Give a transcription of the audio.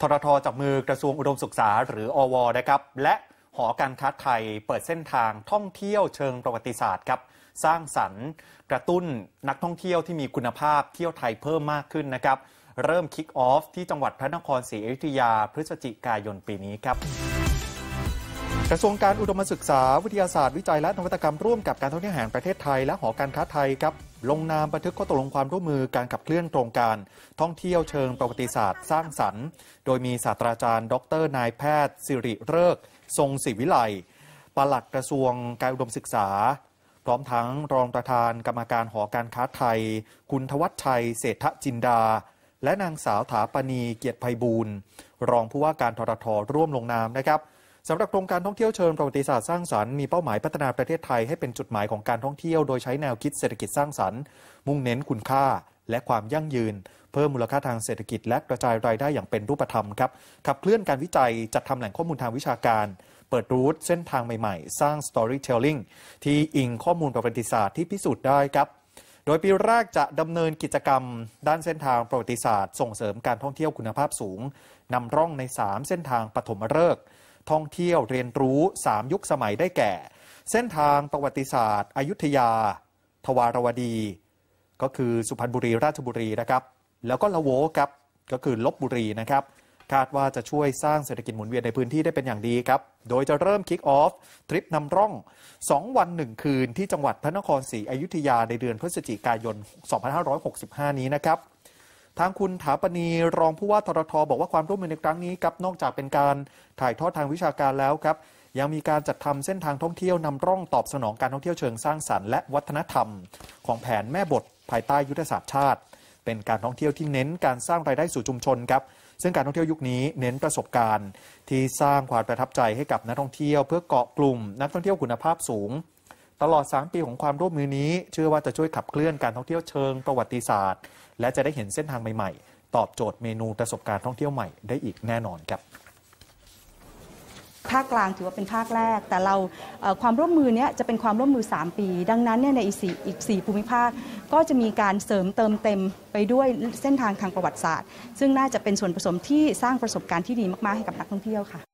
ทททจับมือกระทรวงอุดมศึกษาหรืออวนะครับ และหอการค้าไทยเปิดเส้นทางท่องเที่ยวเชิงประวัติศาสตร์ครับสร้างสรรค์กระตุ้นนักท่องเที่ยวที่มีคุณภาพเที่ยวไทยเพิ่มมากขึ้นนะครับ เริ่มคิกออฟที่จังหวัดพระนครศรีอยุธยา พฤศจิกายนปีนี้ครับระทรวงการอุดมศึกษาวิทยาศาสตร์วิจัยและนวัตกรรมร่วมกับการท่องเที่ยวแห่งประเทศไทยและหอการค้าไทยครับลงนามบันทึกข้อตกลงความร่วมมือการขับเคลื่อนโครงการท่องเที่ยวเชิงประวัติศาสตร์สร้างสรรค์ โดยมีศาสตราจารย์ ดร นายแพทย์สิริเริกทรงศิวิไลปลัดกระทรวงการอุดมศึกษา พร้อมทั้งรองประธานกรรมการหอการค้าไทย คุณทวัชชัย เศรษฐจินดา และนางสาวถาปณีเกียรติภัยบูรณ์รองผู้ว่าการทรทร่วมลงนามนะครับสำหรับโครงการท่องเที่ยวเชิงประวัติศาสตร์สร้างสรรค์มีเป้าหมายพัฒนาประเทศไทยให้เป็นจุดหมายของการท่องเที่ยวโดยใช้แนวคิดเศรษฐกิจสร้างสรรค์มุ่งเน้นคุณค่าและความยั่งยืน เพิ่มมูลค่าทางเศรษฐกิจและกระจายรายได้อย่างเป็นรูปธรรมครับขับเคลื่อนการวิจัย จัดทำแหล่งข้อมูลทางวิชาการ เปิดรูทเส้นทางใหม่ ๆ สร้าง storytelling ที่อิงข้อมูลประวัติศาสตร์ที่พิสูจน์ได้ครับ โดยปีแรกจะดำเนินกิจกรรม ด้านเส้นทางประวัติศาสตร์ ส่งเสริมการท่องเที่ยวคุณภาพสูงนำร่องใน 3 เส้นทางปฐมฤกษ์ท่องเที่ยวเรียนรู้ 3 ยุคสมัยได้แก่ เส้นทางประวัติศาสตร์อยุธยา ทวารวดี ก็คือสุพรรณบุรีราชบุรีนะครับ แล้วก็ละโวครับก็คือลบบุรีนะครับ คาดว่าจะช่วยสร้างเศรษฐกิจหมุนเวียนในพื้นที่ได้เป็นอย่างดีครับ โดยจะเริ่มคิกออฟทริปนำร่อง 2 วัน 1 คืนที่จังหวัดพระนครศรีอยุธยาในเดือนพฤศจิกายน 2565 นี้นะครับทางคุณถาปณี รองผู้ว่าทรทบอกว่าความร่วมมือในครั้งนี้ครับนอกจากเป็นการถ่ายทอดทางวิชาการแล้วครับ ยังมีการจัดทำเส้นทางท่องเที่ยวนำร่องตอบสนองการท่องเที่ยวเชิงสร้างสรรค์และวัฒนธรรม ของแผนแม่บทภายใต้ยุทธศาสตร์ชาติ เป็นการท่องเที่ยวที่เน้นการสร้างรายได้สู่ชุมชนครับซึ่งการท่องเที่ยวยุคนี้เน้นประสบการณ์ ที่สร้างความประทับใจให้กับนักท่องเที่ยวเพื่อเกาะกลุ่ม นักท่องเที่ยวคุณภาพสูงตลอด 3 ปีของความร่วมมือนี้เชื่อว่าจะช่วยขับเคลื่อนการท่องเที่ยวเชิงประวัติศาสตร์ และจะได้เห็นเส้นทางใหม่ ๆ ตอบโจทย์เมนูประสบการณ์ท่องเที่ยวใหม่ได้อีกแน่นอนครับภาคกลางถือว่าเป็นภาคแรก แต่เราความร่วมมือเนี้ยจะเป็นความร่วมมือ 3 ปี ดังนั้นเนี่ยในอีกสี่อีกสภูมิภาคก็จะมีการเสริมเติมเต็มไปด้วยเส้นทางทางประวัติศาสตร์ ซึ่งน่าจะเป็นส่วนผสมที่สร้างประสบการณ์ที่ดีมากๆให้กับนักท่องเที่ยวค่ะ